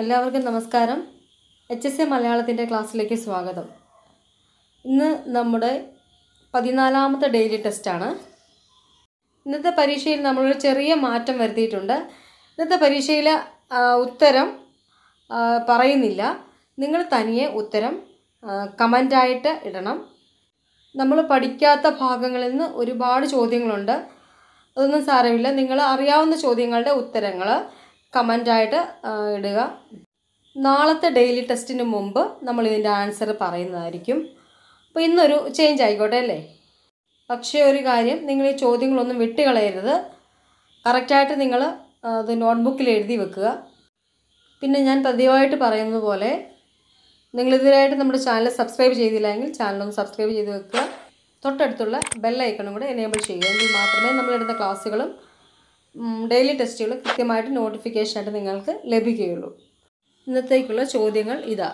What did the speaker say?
എല്ലാവർക്കും നമസ്കാരം H S A മലയാളത്തിൻ്റെ ക്ലാസ്സിലേക്ക് സ്വാഗതം ഇന്ന് നമ്മുടെ പതിനാലാമത്തെ ഡെയിലി ടെസ്റ്റാണ് ഇന്നത്തെ പരീക്ഷയിൽ നമ്മളൊരു ചെറിയ മാറ്റം വരുത്തിയിട്ടുണ്ട് ഇന്നത്തെ പരീക്ഷയിൽ ഉത്തരം പറയുന്നില്ല നിങ്ങൾ തനിയെ ഉത്തരം കമൻ്റായിട്ട് ഇടണം നമ്മൾ പഠിക്കാത്ത ഭാഗങ്ങളിൽ നിന്ന് ഒരുപാട് ചോദ്യങ്ങളുണ്ട് അതൊന്നും സാരമില്ല നിങ്ങൾ അറിയാവുന്ന ചോദ്യങ്ങളുടെ ഉത്തരങ്ങൾ കമൻറ്റായിട്ട് ഇടുക നാളത്തെ ഡെയിലി ടെസ്റ്റിന് മുമ്പ് നമ്മൾ ഇതിൻ്റെ ആൻസർ പറയുന്നതായിരിക്കും അപ്പോൾ ഇന്നൊരു ചേഞ്ച് ആയിക്കോട്ടെ അല്ലേ പക്ഷേ ഒരു കാര്യം നിങ്ങൾ ഈ ചോദ്യങ്ങളൊന്നും വിട്ടുകളയരുത് കറക്റ്റായിട്ട് നിങ്ങൾ അത് നോട്ട്ബുക്കിൽ എഴുതി വെക്കുക പിന്നെ ഞാൻ പതിവായിട്ട് പറയുന്നത് പോലെ നിങ്ങളിതുവരായിട്ട് നമ്മുടെ ചാനൽ സബ്സ്ക്രൈബ് ചെയ്തില്ലെങ്കിൽ ചാനലൊന്ന് സബ്സ്ക്രൈബ് ചെയ്ത് വെക്കുക തൊട്ടടുത്തുള്ള ബെല്ലൈക്കണും കൂടെ എനേബിൾ ചെയ്യുക എങ്കിൽ മാത്രമേ നമ്മളിടുന്ന ക്ലാസ്സുകളും ഡെയിലി ടെസ്റ്റുകൾ കൃത്യമായിട്ട് നോട്ടിഫിക്കേഷനായിട്ട് നിങ്ങൾക്ക് ലഭിക്കുകയുള്ളൂ ഇന്നത്തേക്കുള്ള ചോദ്യങ്ങൾ ഇതാ